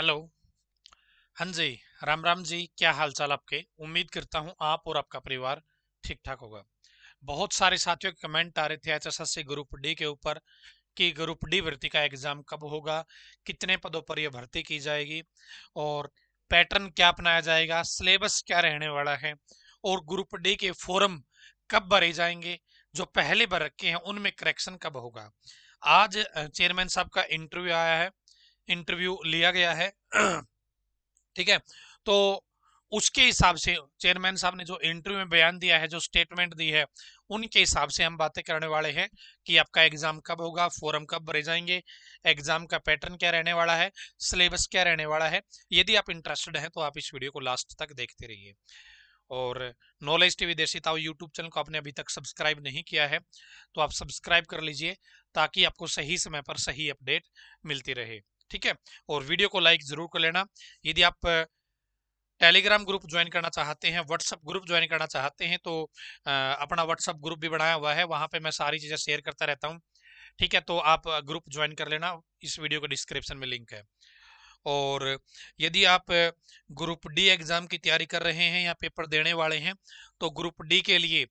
hello हाँ जी राम राम जी क्या हाल चाल आपके उम्मीद करता हूँ आप और आपका परिवार ठीक ठाक होगा बहुत सारे साथियों के कमेंट आ रहे थे H S S group D के ऊपर कि ग्रुप डी भर्ती का एग्ज़ाम कब होगा कितने पदों पर यह भर्ती की जाएगी और पैटर्न क्या अपनाया जाएगा सिलेबस क्या रहने वाला है और ग्रुप डी के फॉरम कब भरे जाएंगे जो पहले भर रखे हैं उनमें करेक्शन कब होगा आज चेयरमैन साहब का इंटरव्यू आया है इंटरव्यू लिया गया है ठीक है तो उसके हिसाब से चेयरमैन साहब ने जो इंटरव्यू में बयान दिया है जो स्टेटमेंट दी है उनके हिसाब से हम बातें करने वाले हैं कि आपका एग्जाम कब होगा फॉरम कब भरे जाएंगे एग्जाम का पैटर्न क्या रहने वाला है सिलेबस क्या रहने वाला है यदि आप इंटरेस्टेड हैं तो आप इस वीडियो को लास्ट तक देखते रहिए और नॉलेज टीवी देसी ताओ यूट्यूब चैनल को आपने अभी तक सब्सक्राइब नहीं किया है तो आप सब्सक्राइब कर लीजिए ताकि आपको सही समय पर सही अपडेट मिलती रहे ठीक है और वीडियो को लाइक जरूर कर लेना यदि आप टेलीग्राम ग्रुप ज्वाइन करना चाहते हैं व्हाट्सअप ग्रुप ज्वाइन करना चाहते हैं तो अपना व्हाट्सअप ग्रुप भी बनाया हुआ है वहाँ पे मैं सारी चीज़ें शेयर करता रहता हूँ ठीक है तो आप ग्रुप ज्वाइन कर लेना इस वीडियो के डिस्क्रिप्शन में लिंक है और यदि आप ग्रुप डी एग्ज़ाम की तैयारी कर रहे हैं या पेपर देने वाले हैं तो ग्रुप डी के लिए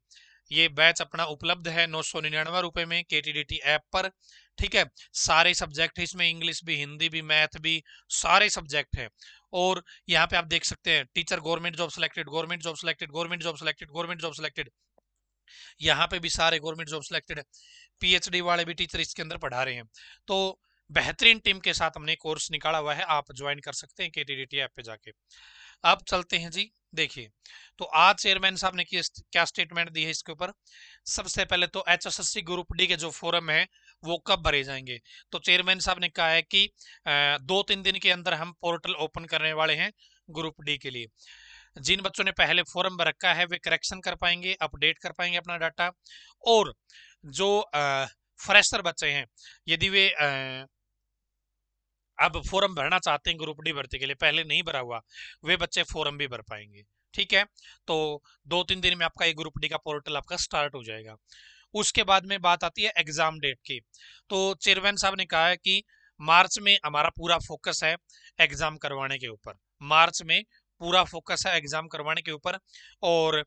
ये बैच अपना उपलब्ध है नौ सौ निन्यानवे रुपए में के ऐप पर ठीक है सारे सब्जेक्ट इसमें इंग्लिश भी हिंदी भी मैथ भी सारे सब्जेक्ट है और यहाँ पे आप देख सकते हैं teacher government job selected government job selected government job selected government job selected यहाँ पे भी सारे गवर्नमेंट जॉब सिलेक्टेड है पीएचडी वाले भी टीचर इसके अंदर पढ़ा रहे हैं तो बेहतरीन टीम के साथ हमने कोर्स निकाला हुआ है आप ज्वाइन कर सकते हैं के ऐप पे जाके अब चलते हैं जी देखिए तो आज चेयरमैन साहब ने क्या स्टेटमेंट दी है इसके ऊपर सबसे पहले तो H S S C group D के जो फोरम है वो कब भरे जाएंगे तो चेयरमैन साहब ने कहा है कि दो तीन दिन के अंदर हम पोर्टल ओपन करने वाले हैं ग्रुप डी के लिए जिन बच्चों ने पहले फॉर्म भर रखा है वे करेक्शन कर पाएंगे अपडेट कर पाएंगे अपना डाटा और जो फ्रेशर बच्चे हैं यदि वे आ, अब फॉर्म भरना चाहते हैं ग्रुप डी भर्ती के लिए पहले नहीं भरा हुआ वे बच्चे फॉर्म भी भर पाएंगे ठीक है तो दो तीन दिन में आपका ये ग्रुप डी का पोर्टल आपका स्टार्ट हो जाएगा उसके बाद में बात आती है एग्जाम डेट की तो चेयरमैन साहब ने कहा है कि मार्च में हमारा पूरा फोकस है एग्जाम करवाने के ऊपर मार्च में पूरा फोकस है एग्जाम करवाने के ऊपर और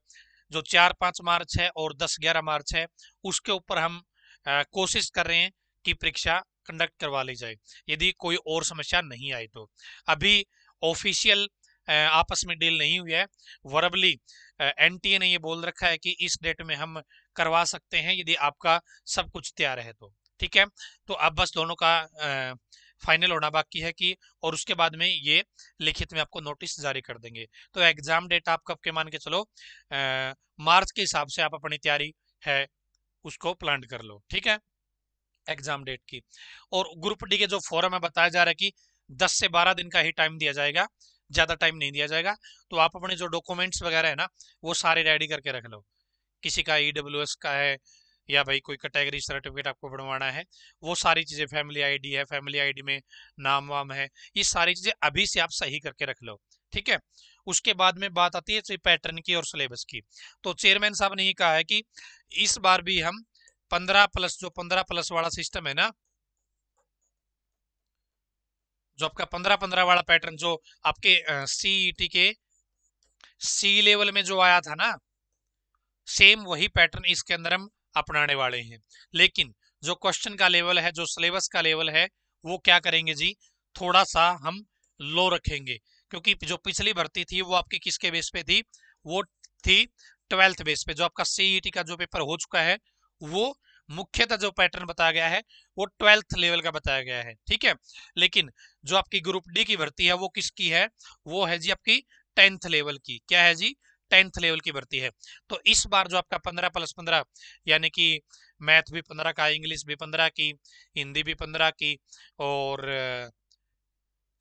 जो चार पाँच मार्च है और दस ग्यारह मार्च है उसके ऊपर हम आ, कोशिश कर रहे हैं कि परीक्षा कंडक्ट करवा ली जाए यदि कोई और समस्या नहीं आई तो अभी ऑफिशियल आपस में डील नहीं हुई है वर्बली एनटीए ने ये बोल रखा है कि इस डेट में हम करवा सकते हैं यदि आपका सब कुछ तैयार है तो ठीक है तो अब बस दोनों का आ, फाइनल होना बाकी है कि और उसके बाद में ये लिखित में आपको नोटिस जारी कर देंगे तो एग्जाम डेट आप कब के मान के चलो आ, मार्च के हिसाब से आप अपनी तैयारी है उसको प्लान कर लो ठीक है एग्जाम डेट की और ग्रुप डी के जो फॉरम है बताया जा रहा है कि दस से बारह दिन का ही टाइम दिया जाएगा ज़्यादा टाइम नहीं दिया जाएगा तो आप अपने जो डॉक्यूमेंट्स वगैरह है ना वो सारे रेडी करके रख लो किसी का ई e का है या भाई कोई कैटेगरी सर्टिफिकेट आपको बनवाना है वो सारी चीज़ें फैमिली आईडी है फैमिली आईडी में नाम वाम है ये सारी चीज़ें अभी से आप सही करके रख लो ठीक है उसके बाद में बात आती है पैटर्न की और सिलेबस की तो चेयरमैन साहब ने ये कहा है कि इस बार भी हम पंद्रह प्लस जो पंद्रह प्लस वाला सिस्टम है ना जो आपका पंद्रह पंद्रह वाला पैटर्न जो आपके सीईटी e के सी लेवल में जो आया था ना सेम वही पैटर्न इसके अंदर हम अपनाने वाले हैं लेकिन जो क्वेश्चन का लेवल है जो सिलेबस का लेवल है वो क्या करेंगे जी थोड़ा सा हम लो रखेंगे क्योंकि जो पिछली भर्ती थी वो आपकी किसके बेस पे थी वो थी ट्वेल्थ बेस पे जो आपका सीईटी e का जो पेपर हो चुका है वो मुख्यतः जो पैटर्न बताया गया है वो ट्वेल्थ लेवल का बताया गया है ठीक है लेकिन जो आपकी ग्रुप डी की भर्ती है वो किसकी है वो है जी आपकी टेंथ लेवल की क्या है जी टेंथ लेवल की भर्ती है तो इस बार जो आपका पंद्रह प्लस पंद्रह यानी कि मैथ भी पंद्रह का इंग्लिश भी पंद्रह की हिंदी भी पंद्रह की और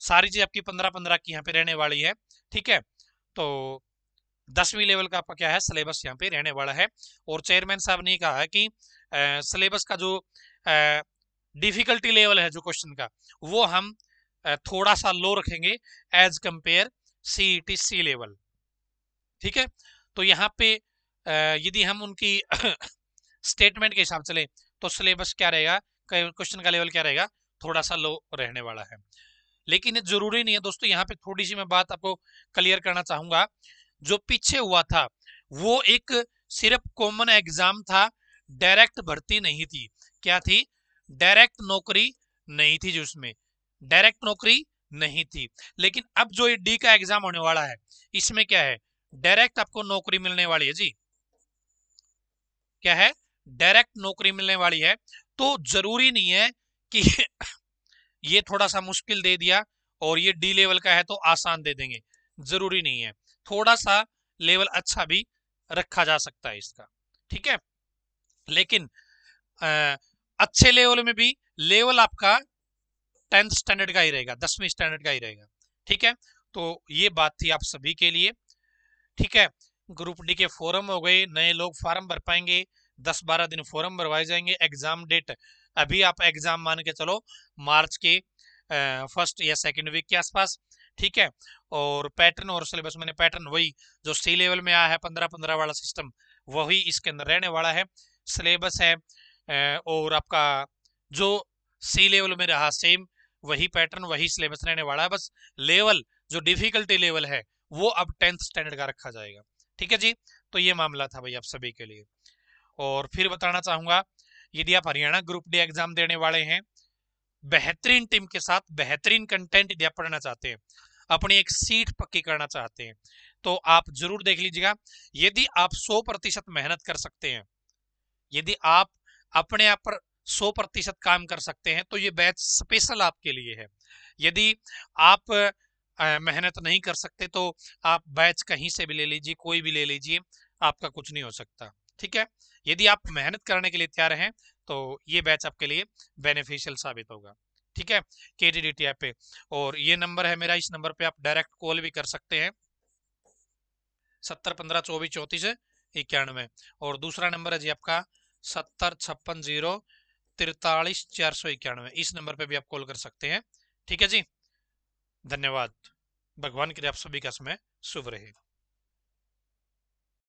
सारी चीज आपकी पंद्रह पंद्रह की यहाँ पे रहने वाली है ठीक है तो दसवीं लेवल का आपका क्या है सिलेबस यहाँ पे रहने वाला है और चेयरमैन साहब ने कहा है कि सिलेबस का जो डिफिकल्टी लेवल है जो क्वेश्चन का वो हम थोड़ा सा लो रखेंगे as compare C T C level ठीक है तो यहाँ पे यदि हम उनकी स्टेटमेंट के हिसाब से चले तो सिलेबस क्या रहेगा क्वेश्चन का लेवल क्या रहेगा थोड़ा सा लो रहने वाला है लेकिन ये जरूरी नहीं है दोस्तों यहाँ पे थोड़ी सी मैं बात आपको क्लियर करना चाहूंगा जो पीछे हुआ था वो एक सिर्फ कॉमन एग्जाम था डायरेक्ट भर्ती नहीं थी क्या थी डायरेक्ट नौकरी नहीं थी जो उसमें डायरेक्ट नौकरी नहीं थी लेकिन अब जो ये डी का एग्जाम होने वाला है इसमें क्या है डायरेक्ट आपको नौकरी मिलने वाली है जी क्या है डायरेक्ट नौकरी मिलने वाली है तो जरूरी नहीं है कि ये थोड़ा सा मुश्किल दे दिया और ये डी लेवल का है तो आसान दे देंगे जरूरी नहीं है थोड़ा सा लेवल अच्छा भी रखा जा सकता है इसका ठीक है लेकिन आ, अच्छे लेवल में भी लेवल आपका टेंथ स्टैंडर्ड का ही रहेगा दसवीं स्टैंडर्ड का ही रहेगा ठीक है तो ये बात थी आप सभी के लिए ठीक है ग्रुप डी के फोरम हो गए नए लोग फॉर्म भर पाएंगे दस बारह दिन फॉर्म भरवाए जाएंगे एग्जाम डेट अभी आप एग्जाम मान के चलो मार्च के फर्स्ट या सेकेंड वीक के आसपास ठीक है और पैटर्न और सिलेबस मैंने पैटर्न वही जो सी लेवल में आया है पंद्रह पंद्रह वाला सिस्टम वही इसके अंदर रहने वाला है सिलेबस है और आपका जो सी लेवल में रहा सेम वही पैटर्न वही सिलेबस रहने वाला है बस लेवल जो डिफिकल्टी लेवल है वो अब टेंथ स्टैंडर्ड का रखा जाएगा ठीक है जी तो ये मामला था भाई आप सभी के लिए और फिर बताना चाहूंगा यदि आप हरियाणा ग्रुप डी एग्जाम देने वाले हैं बेहतरीन टीम के साथ बेहतरीन कंटेंट यदि पढ़ना चाहते हैं अपनी एक सीट पक्की करना चाहते हैं तो आप जरूर देख लीजिएगा यदि आप सौ प्रतिशत मेहनत कर सकते हैं यदि आप अपने आप पर सौ प्रतिशत काम कर सकते हैं तो ये बैच स्पेशल आपके लिए है यदि आप मेहनत नहीं कर सकते तो आप बैच कहीं से भी ले लीजिए कोई भी ले लीजिए आपका कुछ नहीं हो सकता ठीक है यदि आप मेहनत करने के लिए तैयार हैं तो ये बैच आपके लिए बेनिफिशियल साबित होगा ठीक है के जी डी पे और ये नंबर है मेरा इस नंबर पे आप डायरेक्ट कॉल भी कर सकते हैं सत्तर पंद्रह चौबीस चौंतीस इक्यानवे और दूसरा नंबर है जी आपका सत्तर छप्पन जीरो तिरतालीस चार सौ इक्यानवे इस नंबर पे भी आप कॉल कर सकते हैं ठीक है जी धन्यवाद भगवान के लिए आप सभी का समय शुभ रहे